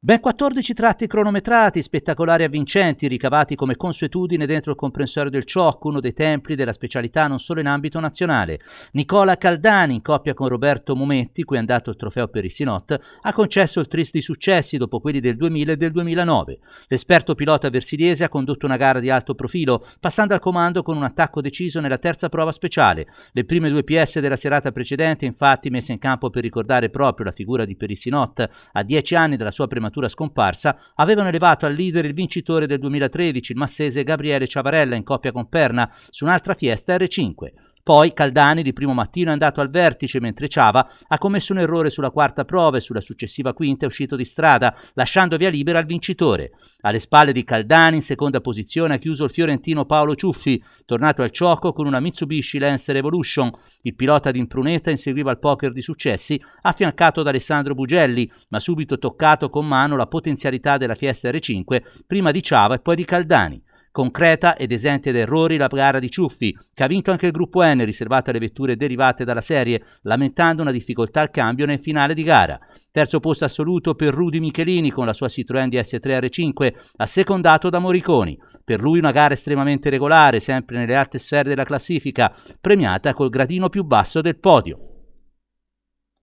Ben 14 tratti cronometrati, spettacolari e avvincenti, ricavati come consuetudine dentro il comprensorio del Cioc, uno dei templi della specialità non solo in ambito nazionale. Nicola Caldani, in coppia con Roberto Mometti, cui è andato il trofeo per i Sinot, ha concesso il tristi successi dopo quelli del 2000 e del 2009. L'esperto pilota versiliese ha condotto una gara di alto profilo, passando al comando con un attacco deciso nella terza prova speciale. Le prime due PS della serata precedente, infatti, messe in campo per ricordare proprio la figura di Perissinot, a dieci anni dalla sua prematura prematura scomparsa, avevano elevato al leader il vincitore del 2013, il massese Gabriele Ciavarella in coppia con Perna, su un'altra Fiesta R5. Poi Caldani di primo mattino è andato al vertice mentre Ciava ha commesso un errore sulla quarta prova e sulla successiva quinta è uscito di strada, lasciando via libera il vincitore. Alle spalle di Caldani in seconda posizione ha chiuso il fiorentino Paolo Ciuffi, tornato al gioco con una Mitsubishi Lancer Evolution. Il pilota di Impruneta inseguiva il poker di successi, affiancato da Alessandro Bugelli, ma subito toccato con mano la potenzialità della Fiesta R5 prima di Ciava e poi di Caldani concreta ed esente da errori la gara di Ciuffi, che ha vinto anche il gruppo N riservato alle vetture derivate dalla serie, lamentando una difficoltà al cambio nel finale di gara. Terzo posto assoluto per Rudy Michelini con la sua Citroën DS3 R5, assecondato da Moriconi. Per lui una gara estremamente regolare, sempre nelle alte sfere della classifica, premiata col gradino più basso del podio.